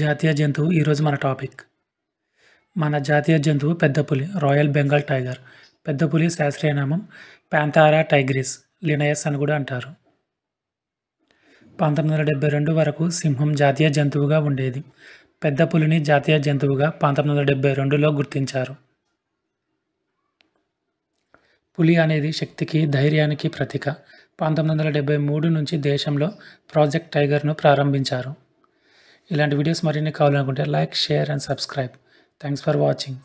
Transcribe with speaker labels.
Speaker 1: జాతీయ జంతువు ఈరోజు మన టాపిక్ మన జాతీయ జంతువు పెద్ద పులి రాయల్ బెంగాల్ టైగర్ పెద్ద పులి శాస్త్రీయ నామం ప్యాంతారా టైగ్రిస్ లినయస్ అని కూడా అంటారు పంతొమ్మిది వందల డెబ్బై రెండు వరకు సింహం జాతీయ జంతువుగా ఉండేది పెద్ద పులిని జాతీయ జంతువుగా పంతొమ్మిది వందల డెబ్బై రెండులో గుర్తించారు పులి అనేది శక్తికి ధైర్యానికి ప్రతీక పంతొమ్మిది వందల డెబ్బై మూడు నుంచి దేశంలో ప్రాజెక్ట్ టైగర్ను ప్రారంభించారు ఇలాంటి వీడియోస్ మరిన్ని కావాలనుకుంటే like share and subscribe thanks for watching